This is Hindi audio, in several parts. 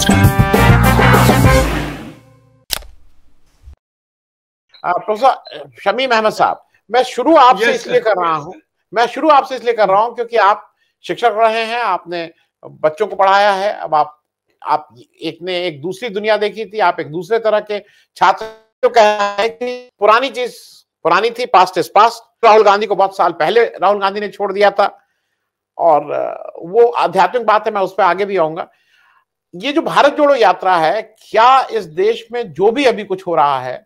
शमी शमीम अहमद साहब मैं शुरू आपसे yes, इसलिए कर रहा हूँ मैं शुरू आपसे इसलिए कर रहा हूँ क्योंकि आप शिक्षक रहे हैं आपने बच्चों को पढ़ाया है अब आप आप एक ने एक दूसरी दुनिया देखी थी आप एक दूसरे तरह के छात्र तो पुरानी चीज पुरानी थी past is past Rahul Gandhi को बहुत साल पहले राहुल गांधी ने छोड़ दिया था और वो आध्यात्मिक बात है मैं उस पर आगे भी आऊंगा ये जो भारत जोड़ो यात्रा है क्या इस देश में जो भी अभी कुछ हो रहा है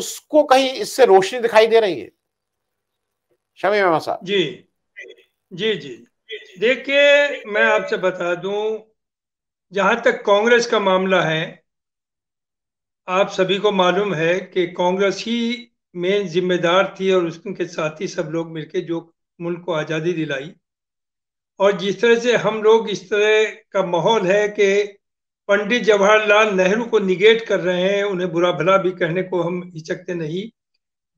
उसको कहीं इससे रोशनी दिखाई दे रही है शमी मेमा साहब जी जी जी देखिए मैं आपसे बता दूं जहां तक कांग्रेस का मामला है आप सभी को मालूम है कि कांग्रेस ही मेन जिम्मेदार थी और उसके साथ ही सब लोग मिलकर जो मुल्क को आज़ादी दिलाई और जिस तरह से हम लोग इस तरह का माहौल है कि पंडित जवाहरलाल नेहरू को निगेट कर रहे हैं उन्हें बुरा भला भी कहने को हम हिचकते नहीं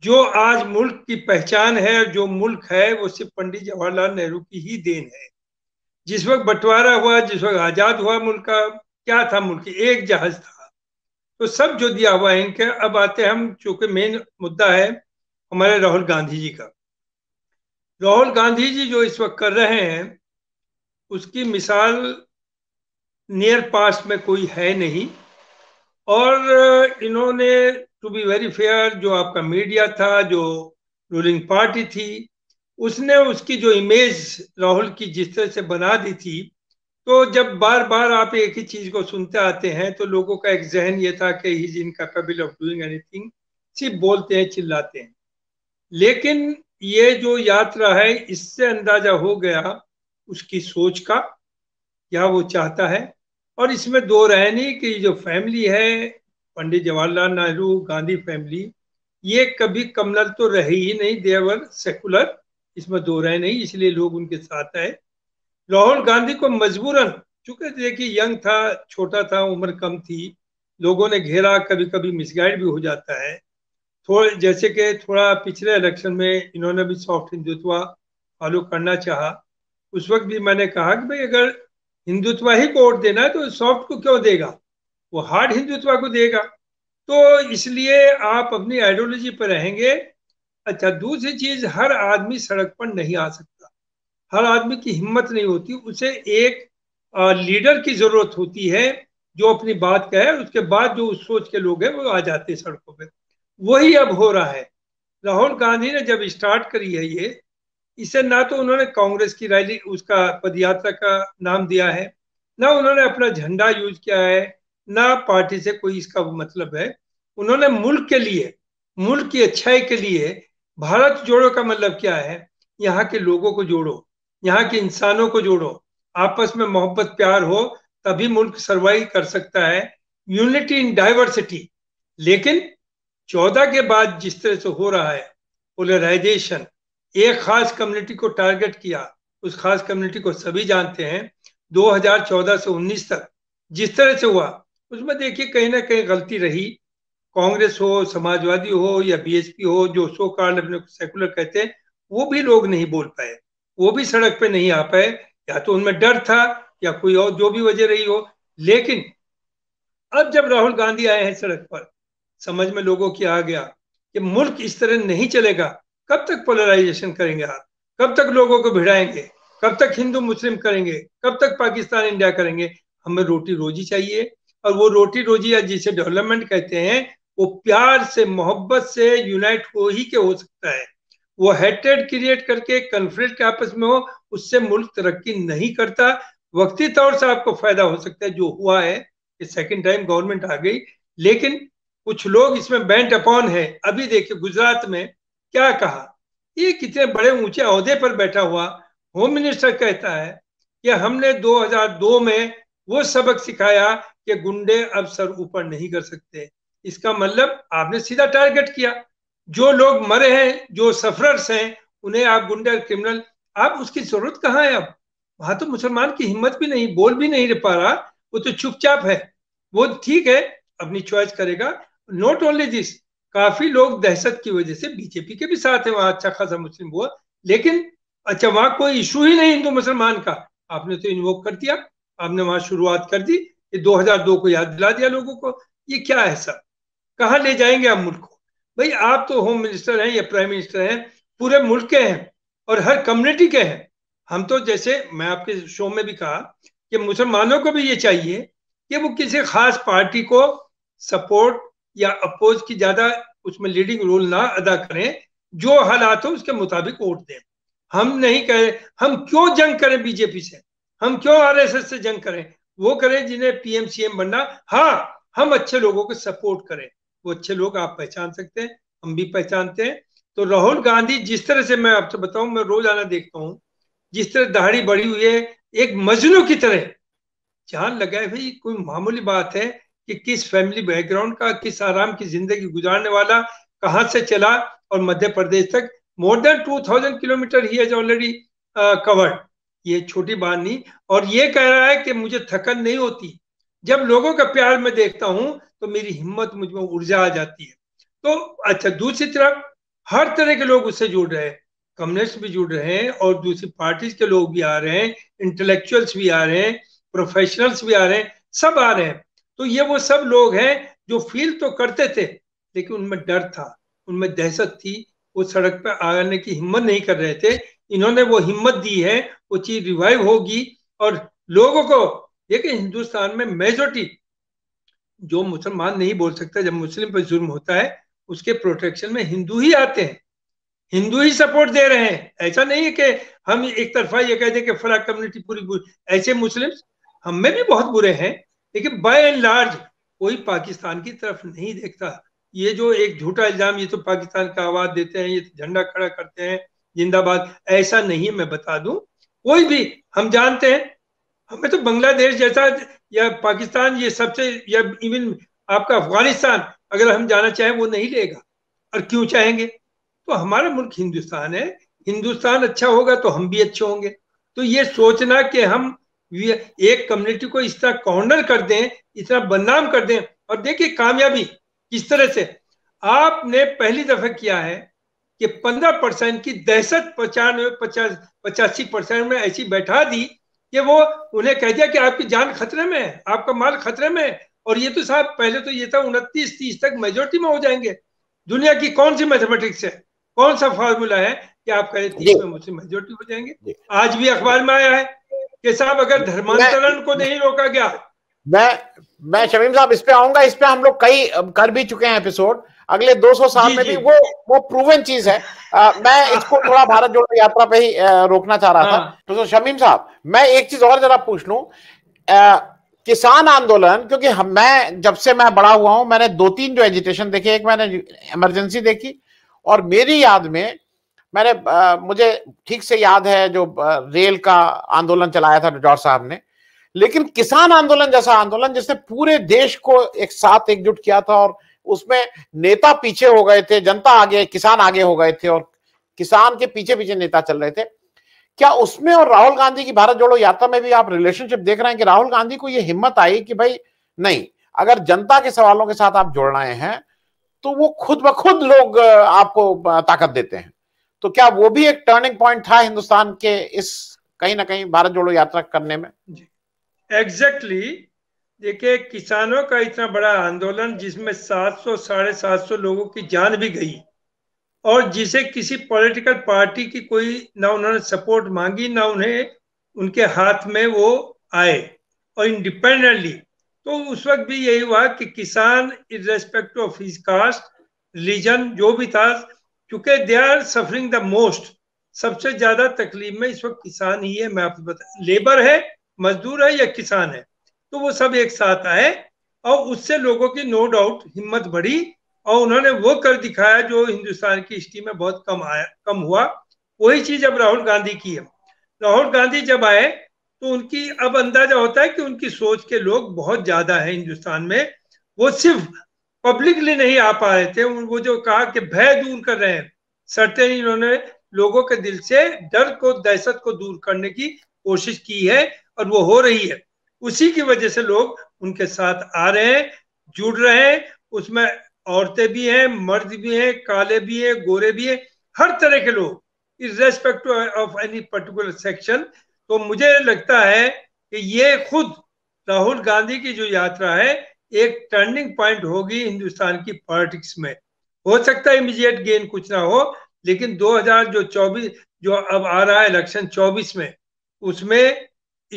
जो आज मुल्क की पहचान है जो मुल्क है वो सिर्फ पंडित जवाहरलाल नेहरू की ही देन है जिस वक्त बंटवारा हुआ जिस वक्त आजाद हुआ मुल्क का क्या था मुल्क एक जहाज था तो सब जो दिया हुआ है इनके अब आते हैं हम चूंकि मेन मुद्दा है हमारे राहुल गांधी जी का राहुल गांधी जी जो इस वक्त कर रहे हैं उसकी मिसाल नियर पास्ट में कोई है नहीं और uh, इन्होंने टू बी वेरी फेयर जो आपका मीडिया था जो रूलिंग पार्टी थी उसने उसकी जो इमेज राहुल की जिस तरह से बना दी थी तो जब बार बार आप एक ही चीज को सुनते आते हैं तो लोगों का एक जहन ये था कि he incapable of doing anything सिर्फ बोलते हैं चिल्लाते हैं लेकिन ये जो यात्रा है इससे अंदाजा हो गया उसकी सोच का क्या वो चाहता है और इसमें दो राय नहीं कि जो फैमिली है पंडित जवाहरलाल नेहरू गांधी फैमिली ये कभी कमनल तो रही ही नहीं देवर सेकुलर इसमें दो राय नहीं इसलिए लोग उनके साथ आए राहुल गांधी को मजबूरन चूंकि देखिए यंग था छोटा था उम्र कम थी लोगों ने घेरा कभी कभी मिसगाइड भी हो जाता है थोड़े जैसे कि थोड़ा पिछले इलेक्शन में इन्होंने भी सॉफ्ट हिंदुत्व फॉलो करना चाहा उस वक्त भी मैंने कहा कि भाई अगर हिंदुत्व ही को वोट देना है तो सॉफ्ट को क्यों देगा वो हार्ड हिंदुत्व को देगा तो इसलिए आप अपनी आइडियोलॉजी पर रहेंगे अच्छा दूसरी चीज हर आदमी सड़क पर नहीं आ सकता हर आदमी की हिम्मत नहीं होती उसे एक आ, लीडर की जरूरत होती है जो अपनी बात कहे उसके बाद जो उस सोच के लोग हैं वो आ जाते हैं सड़कों पर वही अब हो रहा है राहुल गांधी ने जब स्टार्ट करी है ये इसे ना तो उन्होंने कांग्रेस की रैली उसका पदयात्रा का नाम दिया है ना उन्होंने अपना झंडा यूज किया है ना पार्टी से कोई इसका मतलब है उन्होंने मुल्क के लिए मुल्क की अच्छाई के लिए भारत जोड़ो का मतलब क्या है यहाँ के लोगों को जोड़ो यहाँ के इंसानों को जोड़ो आपस में मोहब्बत प्यार हो तभी मुल्क सर्वाइव कर सकता है यूनिटी इन डाइवर्सिटी लेकिन चौदह के बाद जिस तरह से हो रहा है पोलराइजेशन एक खास कम्युनिटी को टारगेट किया उस खास कम्युनिटी को सभी जानते हैं 2014 से 19 तक जिस तरह से हुआ उसमें देखिए कहीं ना कहीं गलती रही कांग्रेस हो समाजवादी हो या बीएसपी हो जो सो कार्ड अपने सेकुलर कहते हैं वो भी लोग नहीं बोल पाए वो भी सड़क पे नहीं आ पाए या तो उनमें डर था या कोई और जो भी वजह रही हो लेकिन अब जब राहुल गांधी आए हैं सड़क पर समझ में लोगों की आ गया कि मुल्क इस तरह नहीं चलेगा कब तक पोलराइजेशन करेंगे आप कब तक लोगों को भिड़ाएंगे कब तक हिंदू मुस्लिम करेंगे कब तक पाकिस्तान इंडिया करेंगे हमें रोटी रोजी चाहिए और वो रोटी रोजी या जिसे डेवलपमेंट कहते हैं वो प्यार से मोहब्बत से यूनाइट हो ही के हो सकता है वो हेटेड क्रिएट करके कन्फ्लिक्ट आपस में हो उससे मुल्क तरक्की नहीं करता वक्ती तौर से आपको फायदा हो सकता है जो हुआ है कि सेकेंड टाइम गवर्नमेंट आ गई लेकिन कुछ लोग इसमें बैंट अपॉन है अभी देखिए गुजरात में क्या कहा ये कितने बड़े ऊंचे अहदे पर बैठा हुआ होम मिनिस्टर कहता है कि हमने 2002 में वो सबक सिखाया कि गुंडे अब सर ऊपर नहीं कर सकते इसका मतलब आपने सीधा टारगेट किया जो लोग मरे हैं जो सफरर्स हैं उन्हें आप गुंडे क्रिमिनल आप उसकी जरूरत कहाँ है अब वहां तो मुसलमान की हिम्मत भी नहीं बोल भी नहीं पा रहा वो तो चुपचाप है वो ठीक है अपनी चॉइस करेगा नॉट ओनली दिस काफी लोग दहशत की वजह से बीजेपी के भी साथ है वहां अच्छा खासा मुस्लिम हुआ लेकिन अच्छा वहां कोई इशू ही नहीं हिंदू मुसलमान का आपने तो इन्वोक कर दिया आपने वहां शुरुआत कर दी ये 2002 को याद दिला दिया लोगों को ये क्या है सब कहाँ ले जाएंगे आप मुल्क को भाई आप तो होम मिनिस्टर हैं या प्राइम मिनिस्टर हैं पूरे मुल्क के हैं और हर कम्युनिटी के हैं हम तो जैसे मैं आपके शो में भी कहा कि मुसलमानों को भी ये चाहिए कि वो किसी खास पार्टी को सपोर्ट या अपोज की ज्यादा उसमें लीडिंग रोल ना अदा करें जो हालात हो उसके मुताबिक वोट दें हम नहीं कहें हम क्यों जंग करें बीजेपी से हम क्यों आरएसएस से जंग करें वो करें जिन्हें पीएम एम बनना हाँ हम अच्छे लोगों को सपोर्ट करें वो अच्छे लोग आप पहचान सकते हैं हम भी पहचानते हैं तो राहुल गांधी जिस तरह से मैं आपसे बताऊं मैं रोज आना देखता हूं जिस तरह दाढ़ी बढ़ी हुई है एक मजनू की तरह जान लगाए भाई कोई मामूली बात है कि किस फैमिली बैकग्राउंड का किस आराम की जिंदगी गुजारने वाला कहां से चला और मध्य प्रदेश तक more than two thousand kilometre he has already covered ये छोटी बात नहीं और ये कह रहा है कि मुझे थकन नहीं होती जब लोगों का प्यार में देखता हूं तो मेरी हिम्मत मुझ में ऊर्जा आ जाती है तो अच्छा दूसरी तरफ हर तरह के लोग उससे जुड़ रहे हैं कम्युनिस्ट भी जुड़ रहे हैं और दूसरी पार्टीज के लोग भी आ रहे हैं इंटेलेक्चुअल्स भी आ रहे हैं प्रोफेशनल्स भी आ रहे हैं सब आ रहे हैं तो ये वो सब लोग हैं जो फील तो करते थे लेकिन उनमें डर था उनमें दहशत थी वो सड़क पर आने की हिम्मत नहीं कर रहे थे इन्होंने वो हिम्मत दी है वो चीज रिवाइव होगी और लोगों को देखिए हिंदुस्तान में मेजोरिटी जो मुसलमान नहीं बोल सकता जब मुस्लिम पर जुर्म होता है उसके प्रोटेक्शन में हिंदू ही आते हैं हिंदू ही सपोर्ट दे रहे हैं ऐसा नहीं है कि हम एक तरफा ये कहते हैं कि फला कम्युनिटी पूरी ऐसे मुस्लिम हम में भी बहुत बुरे हैं लेकिन बाय एंड लार्ज कोई पाकिस्तान की तरफ नहीं देखता ये जो एक झूठा इल्जाम ये तो पाकिस्तान का आवाज देते हैं ये तो झंडा खड़ा करते हैं जिंदाबाद ऐसा नहीं मैं बता दूं कोई भी हम जानते हैं हमें तो बांग्लादेश जैसा या पाकिस्तान ये सबसे या इवन आपका अफगानिस्तान अगर हम जाना चाहें वो नहीं लेगा और क्यों चाहेंगे तो हमारा मुल्क हिंदुस्तान है हिंदुस्तान अच्छा होगा तो हम भी अच्छे होंगे तो ये सोचना कि हम एक कम्युनिटी को इस तरह कॉर्नर कर दें इतना बदनाम कर दें और देखिए कामयाबी किस तरह से आपने पहली दफा किया है कि पंद्रह परसेंट की दहशत पचानवे पचास पचासी परसेंट में ऐसी बैठा दी कि वो उन्हें कह दिया कि आपकी जान खतरे में है आपका माल खतरे में है और ये तो साहब पहले तो ये था उनतीस तीस तक मेजोरिटी में हो जाएंगे दुनिया की कौन सी मैथमेटिक्स है कौन सा फॉर्मूला है कि आप कह रहे तीस में मुझसे मेजोरिटी हो जाएंगे आज भी अखबार में आया है कि साहब अगर धर्मांतरण को नहीं रोका गया मैं मैं शमीम साहब इस पे आऊंगा इस पे हम लोग कई कर भी चुके हैं एपिसोड अगले 200 साल में भी वो वो प्रूवन चीज है आ, मैं इसको थोड़ा भारत जोड़ो यात्रा पे ही आ, रोकना चाह रहा था हाँ। तो, तो शमीम साहब मैं एक चीज और जरा पूछ लू किसान आंदोलन क्योंकि हम मैं जब से मैं बड़ा हुआ हूं मैंने दो तीन जो एजिटेशन देखे एक मैंने इमरजेंसी देखी और मेरी याद में मैंने आ, मुझे ठीक से याद है जो आ, रेल का आंदोलन चलाया था जॉर्ज साहब ने लेकिन किसान आंदोलन जैसा आंदोलन जिसने पूरे देश को एक साथ एकजुट किया था और उसमें नेता पीछे हो गए थे जनता आगे किसान आगे हो गए थे और किसान के पीछे पीछे नेता चल रहे थे क्या उसमें और राहुल गांधी की भारत जोड़ो यात्रा में भी आप रिलेशनशिप देख रहे हैं कि राहुल गांधी को यह हिम्मत आई कि भाई नहीं अगर जनता के सवालों के साथ आप जोड़ रहे हैं तो वो खुद ब खुद लोग आपको ताकत देते हैं तो क्या वो भी एक टर्निंग पॉइंट था हिंदुस्तान के इस कहीं ना कहीं भारत जोड़ो यात्रा करने में एग्जैक्टली exactly, देखिए किसानों का इतना बड़ा आंदोलन जिसमें 700 साढ़े सात लोगों की जान भी गई और जिसे किसी पॉलिटिकल पार्टी की कोई ना उन्होंने सपोर्ट मांगी ना उन्हें उनके हाथ में वो आए और इंडिपेंडेंटली तो उस वक्त भी यही हुआ कि किसान in respect of his caste religion जो भी था क्योंकि they are suffering the most सबसे ज्यादा तकलीफ में इस वक्त किसान ही है मैं आपको बता लेबर है मजदूर है या किसान है तो वो सब एक साथ आए और उससे लोगों की नो डाउट हिम्मत बढ़ी और उन्होंने वो कर दिखाया जो हिंदुस्तान की हिस्ट्री में बहुत कम आया कम हुआ वही चीज अब राहुल गांधी की है राहुल गांधी जब आए तो उनकी अब अंदाजा होता है कि उनकी सोच के लोग बहुत ज्यादा है हिंदुस्तान में वो सिर्फ पब्लिकली नहीं आ पा रहे थे वो जो कहा कि भय दूर कर रहे हैं सरते इन्होंने लोगों के दिल से डर को दहशत को दूर करने की कोशिश की है और वो हो रही है उसी की वजह से लोग उनके साथ आ रहे हैं जुड़ रहे हैं उसमें औरतें भी हैं मर्द भी हैं काले भी हैं गोरे भी हैं हर तरह के लोग इस respect of any particular section तो मुझे लगता है कि ये खुद राहुल गांधी की जो यात्रा है एक टर्निंग पॉइंट होगी हिंदुस्तान की पॉलिटिक्स में हो सकता है इमीजिएट गेन कुछ ना हो लेकिन 2000 जो चौबीस जो अब आ रहा है इलेक्शन 24 में उसमें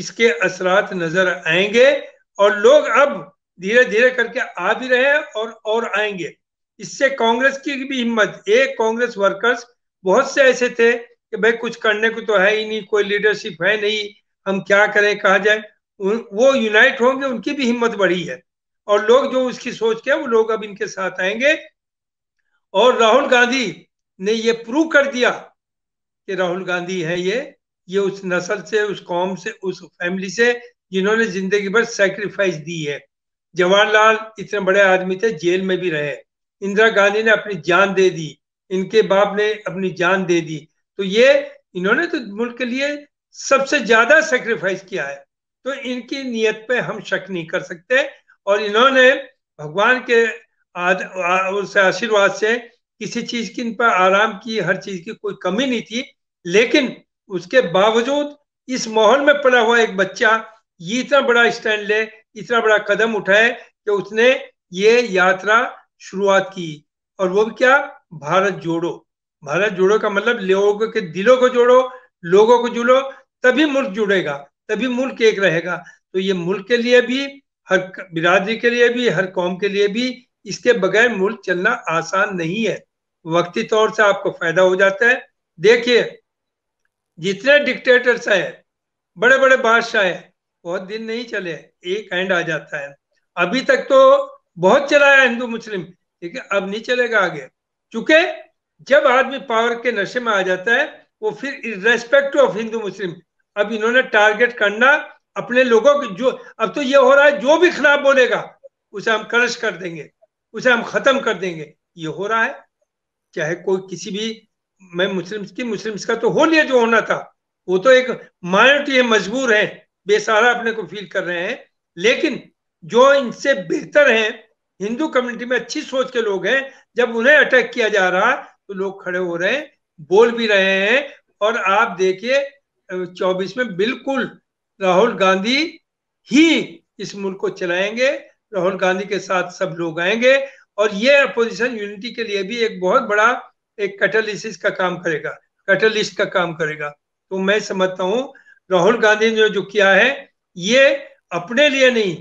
इसके असरात नजर आएंगे और लोग अब धीरे धीरे करके आ भी रहे हैं और और आएंगे इससे कांग्रेस की भी हिम्मत एक कांग्रेस वर्कर्स बहुत से ऐसे थे कि भाई कुछ करने को तो है ही नहीं कोई लीडरशिप है नहीं हम क्या करें कहा जाए वो यूनाइट होंगे उनकी भी हिम्मत बढ़ी है और लोग जो उसकी सोच के वो लोग अब इनके साथ आएंगे और राहुल गांधी ने ये प्रूव कर दिया कि राहुल गांधी है ये ये उस नस्ल से उस कौम से उस फैमिली से जिन्होंने जिंदगी भर सेक्रीफाइस दी है जवाहरलाल इतने बड़े आदमी थे जेल में भी रहे इंदिरा गांधी ने अपनी जान दे दी इनके बाप ने अपनी जान दे दी तो ये इन्होंने तो मुल्क के लिए सबसे ज्यादा सेक्रीफाइस किया है तो इनकी नीयत पे हम शक नहीं कर सकते और इन्होंने भगवान के उस आशीर्वाद से किसी चीज की इन पर आराम की हर चीज की कोई कमी नहीं थी लेकिन उसके बावजूद इस माहौल में पड़ा हुआ एक बच्चा ये इतना बड़ा स्टैंड ले इतना बड़ा कदम उठाए कि उसने ये यात्रा शुरुआत की और वो भी क्या भारत जोड़ो भारत जोड़ो का मतलब लोगों के दिलों को जोड़ो लोगों को जुड़ो तभी मुल्क जुड़ेगा तभी मुल्क एक रहेगा तो ये मुल्क के लिए भी हर बिरादरी के लिए भी हर कौम के लिए भी इसके बगैर मुल्क चलना आसान नहीं है वक्ती तौर से आपको फायदा हो जाता है देखिए जितने डिक्टेटर्स आए बड़े बड़े बादशाह हैं बहुत दिन नहीं चले एक एंड आ जाता है अभी तक तो बहुत चलाया हिंदू मुस्लिम लेकिन अब नहीं चलेगा आगे चूंकि जब आदमी पावर के नशे में आ जाता है वो फिर इरेस्पेक्ट ऑफ हिंदू मुस्लिम अब इन्होंने टारगेट करना अपने लोगों के जो अब तो ये हो रहा है जो भी खिलाफ बोलेगा उसे हम क्रश कर देंगे उसे हम खत्म कर देंगे ये हो रहा है चाहे कोई किसी भी मैं मुस्लिम की मुस्लिम का तो हो लिया जो होना था वो तो एक माइनोरिटी है मजबूर है बेसहारा अपने को फील कर रहे हैं लेकिन जो इनसे बेहतर हैं हिंदू कम्युनिटी में अच्छी सोच के लोग हैं जब उन्हें अटैक किया जा रहा तो लोग खड़े हो रहे हैं बोल भी रहे हैं और आप देखिए चौबीस में बिल्कुल राहुल गांधी ही इस मुल्क को चलाएंगे राहुल गांधी के साथ सब लोग आएंगे और ये अपोजिशन यूनिटी के लिए भी एक बहुत बड़ा एक कैटलिस का काम करेगा कैटलिस्ट का काम करेगा तो मैं समझता हूँ राहुल गांधी ने जो किया है ये अपने लिए नहीं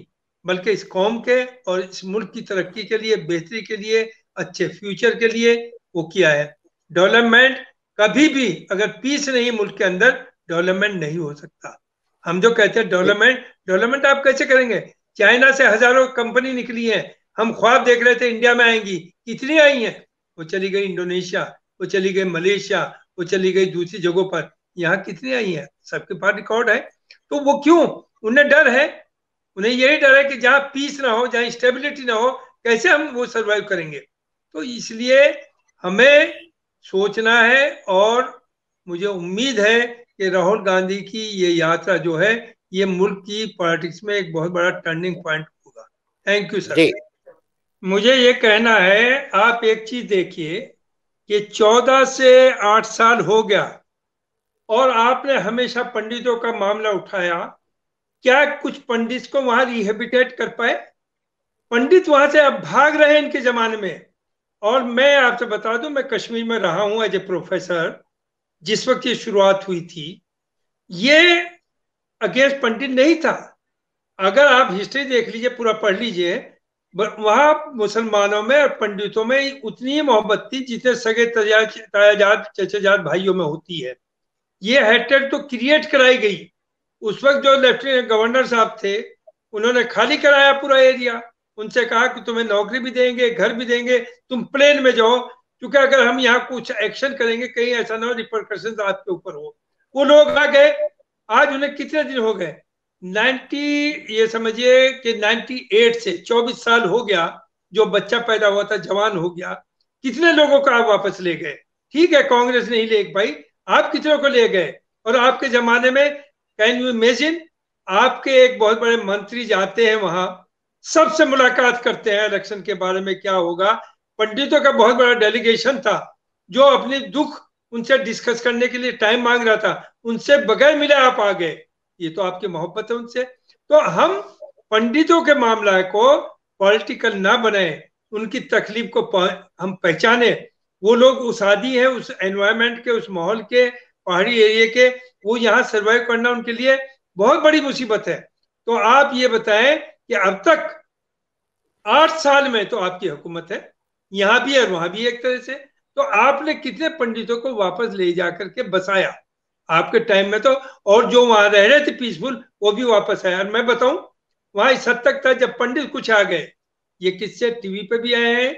बल्कि इस कौम के और इस मुल्क की तरक्की के लिए बेहतरी के लिए अच्छे फ्यूचर के लिए वो किया है डेवलपमेंट कभी भी अगर पीस नहीं मुल्क के अंदर डेवलपमेंट नहीं हो सकता हम जो कहते हैं डेवलपमेंट डेवलपमेंट आप कैसे करेंगे चाइना से हजारों कंपनी निकली है हम ख्वाब देख रहे थे इंडिया में आएंगी कितनी आई हैं वो चली गई इंडोनेशिया वो चली गई मलेशिया वो चली गई दूसरी जगहों पर यहाँ कितनी आई हैं सबके पास रिकॉर्ड है तो वो क्यों उन्हें डर है उन्हें यही डर है कि जहाँ पीस ना हो जहाँ स्टेबिलिटी ना हो कैसे हम वो सर्वाइव करेंगे तो इसलिए हमें सोचना है और मुझे उम्मीद है कि राहुल गांधी की ये यात्रा जो है ये मुल्क की पॉलिटिक्स में एक बहुत बड़ा टर्निंग पॉइंट होगा थैंक यू सर मुझे ये कहना है आप एक चीज देखिए कि चौदह से आठ साल हो गया और आपने हमेशा पंडितों का मामला उठाया क्या कुछ पंडित को वहां रिहेबिटेट कर पाए पंडित वहां से अब भाग रहे हैं इनके जमाने में और मैं आपसे बता दूं मैं कश्मीर में रहा हूं एज ए प्रोफेसर जिस वक्त ये शुरुआत हुई थी ये अगेंस्ट पंडित नहीं था अगर आप हिस्ट्री देख लीजिए पूरा पढ़ लीजिए वहां मुसलमानों में और पंडितों में उतनी मोहब्बत थी जितने सगे तायाजात चचाजात भाइयों में होती है ये हेटेड तो क्रिएट कराई गई उस वक्त जो लेफ्टिनेंट गवर्नर साहब थे उन्होंने खाली कराया पूरा एरिया उनसे कहा कि तुम्हें नौकरी भी देंगे घर भी देंगे तुम प्लेन में जाओ क्योंकि अगर हम यहाँ कुछ एक्शन करेंगे कहीं ऐसा ना हो रिप्रकर्शन आपके ऊपर हो वो लोग आ गए आज उन्हें कितने दिन हो गए 90 ये समझिए कि 98 से 24 साल हो गया जो बच्चा पैदा हुआ था जवान हो गया कितने लोगों को आप वापस ले गए ठीक है कांग्रेस नहीं ले भाई आप कितने को ले गए और आपके जमाने में कैन यू इमेजिन आपके एक बहुत बड़े मंत्री जाते हैं वहां सबसे मुलाकात करते हैं इलेक्शन के बारे में क्या होगा पंडितों का बहुत बड़ा डेलीगेशन था जो अपने दुख उनसे डिस्कस करने के लिए टाइम मांग रहा था उनसे बगैर मिले आप आ गए ये तो आपकी मोहब्बत है उनसे तो हम पंडितों के मामला को पॉलिटिकल ना बनाए उनकी तकलीफ को हम पहचाने वो लोग उस आदि है उस एनवायरमेंट के उस माहौल के पहाड़ी एरिया के वो यहाँ सर्वाइव करना उनके लिए बहुत बड़ी मुसीबत है तो आप ये बताएं कि अब तक आठ साल में तो आपकी हुकूमत है यहां भी है वहां भी एक तरह से तो आपने कितने पंडितों को वापस ले जाकर के बसाया आपके टाइम में तो और जो वहां रह रहे थे पीसफुल वो भी वापस आया और मैं बताऊं वहां इस हद तक था जब पंडित कुछ आ गए ये किससे टीवी पे भी आए हैं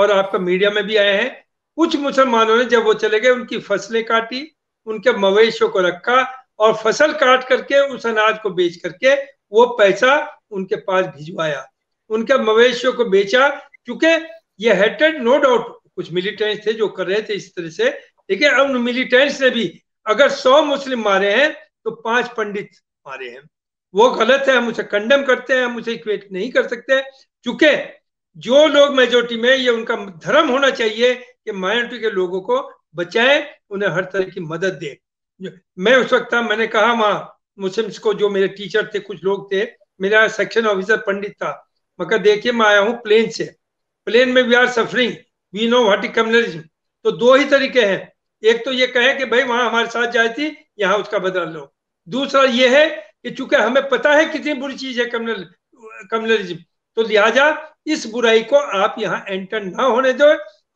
और आपका मीडिया में भी आए हैं कुछ मुसलमानों ने जब वो चले गए उनकी फसलें काटी उनके मवेशियों को रखा और फसल काट करके उस अनाज को बेच करके वो पैसा उनके पास भिजवाया उनके मवेशियों को बेचा क्योंकि ये हेटेड नो डाउट कुछ मिलिटेंट्स थे जो कर रहे थे इस तरह से लेकिन अब मिलिटेंट्स ने भी अगर सौ मुस्लिम मारे हैं तो पांच पंडित मारे हैं वो गलत है हम उसे कंडम करते हैं हम उसे इक्वेट नहीं कर सकते चूंकि जो लोग मेजोरिटी में ये उनका धर्म होना चाहिए कि माइनॉरिटी के लोगों को बचाएं उन्हें हर तरह की मदद दे मैं उस वक्त था मैंने कहा वहां मुस्लिम को जो मेरे टीचर थे कुछ लोग थे मेरा सेक्शन ऑफिसर पंडित था मगर देखिए मैं आया हूँ प्लेन से प्लेन में we are suffering we know what is communalism तो दो ही तरीके हैं एक तो ये कहे कि भाई वहां हमारे साथ जाए थी यहाँ उसका बदल लो दूसरा ये है कि चूंकि हमें पता है कितनी बुरी चीज है कम्युनल कम्युनलिज्म तो लिहाजा इस बुराई को आप यहाँ एंटर ना होने दो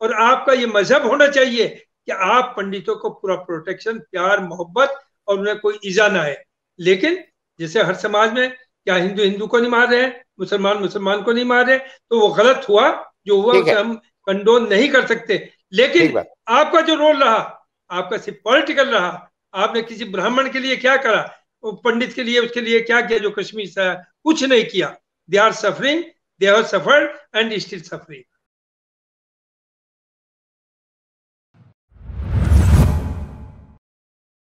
और आपका ये मजहब होना चाहिए कि आप पंडितों को पूरा प्रोटेक्शन प्यार मोहब्बत और उन्हें कोई ईजा ना है लेकिन जैसे हर समाज में क्या हिंदू हिंदू को नहीं मार रहे हैं मुसलमान मुसलमान को नहीं मार रहे तो वो गलत हुआ जो हुआ उसे हम कंडोन नहीं कर सकते लेकिन आपका जो रोल रहा आपका सिर्फ पॉलिटिकल रहा आपने किसी ब्राह्मण के लिए क्या करा पंडित के लिए उसके लिए क्या किया जो कश्मीर से कुछ नहीं किया they are suffering they have suffer and still suffering